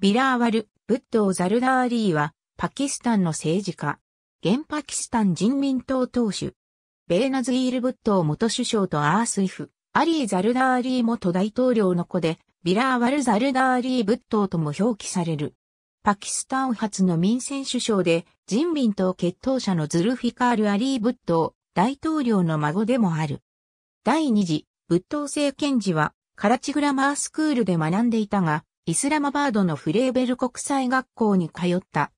ビラーワル・ブッドー・ザルダーリーは、パキスタンの政治家。現パキスタン人民党党首。ベーナズイール・ブッドー元首相とアースイフ、アリー・ザルダーリー元大統領の子で、ビラーワル・ザルダーリー・ブッドーとも表記される。パキスタン初の民選首相で、人民党決闘者のズルフィカール・アリー・ブッドー、大統領の孫でもある。第二次、ブッドー政権時は、カラチグラマースクールで学んでいたが、イスラマバードのフレーベル国際学校に通った。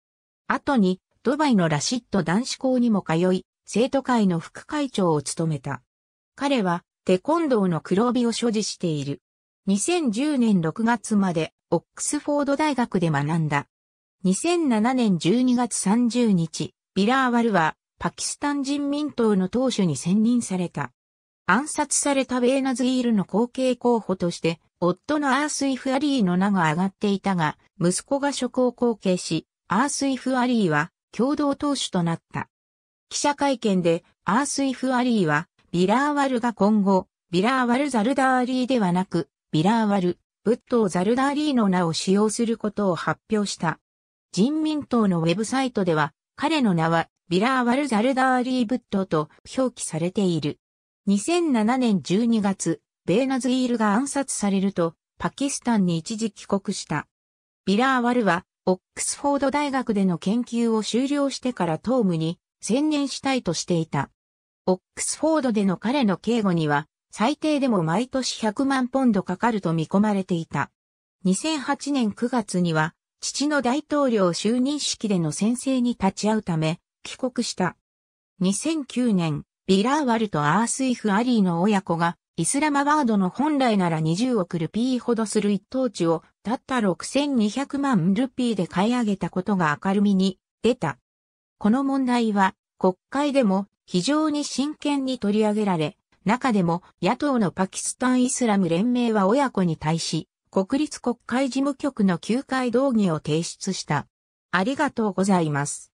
後に、ドバイのラシッド男子校にも通い、生徒会の副会長を務めた。彼は、テコンドーの黒帯を所持している。2010年6月まで、オックスフォード大学で学んだ。2007年12月30日、ビラーワルは、パキスタン人民党の党首に選任された。暗殺されたベーナズイールの後継候補として、夫のアースイフ・アリーの名が上がっていたが、息子が職を後継し、アースイフ・アリーは共同党首となった。記者会見で、アースイフ・アリーは、ビラーワルが今後、ビラーワル・ザルダーリーではなく、ビラーワル、ブッドをザルダーリーの名を使用することを発表した。人民党のウェブサイトでは、彼の名は、ビラーワル・ザルダーリー・ブッドと表記されている。2007年12月、ベーナズイールが暗殺されると、パキスタンに一時帰国した。ビラーワルは、オックスフォード大学での研究を終了してから東ムに専念したいとしていた。オックスフォードでの彼の警護には、最低でも毎年100万ポンドかかると見込まれていた。2008年9月には、父の大統領就任式での宣誓に立ち会うため、帰国した。2009年、ビラーワルとアースイフ・アリーの親子がイスラマバードの本来なら20億ルピーほどする一等地を、たった6200万ルピーで買い上げたことが明るみに出た。この問題は、国会でも非常に真剣に取り上げられ、中でも野党のパキスタンイスラム連盟は親子に対し、国立国会事務局の休会動議を提出した。ありがとうございます。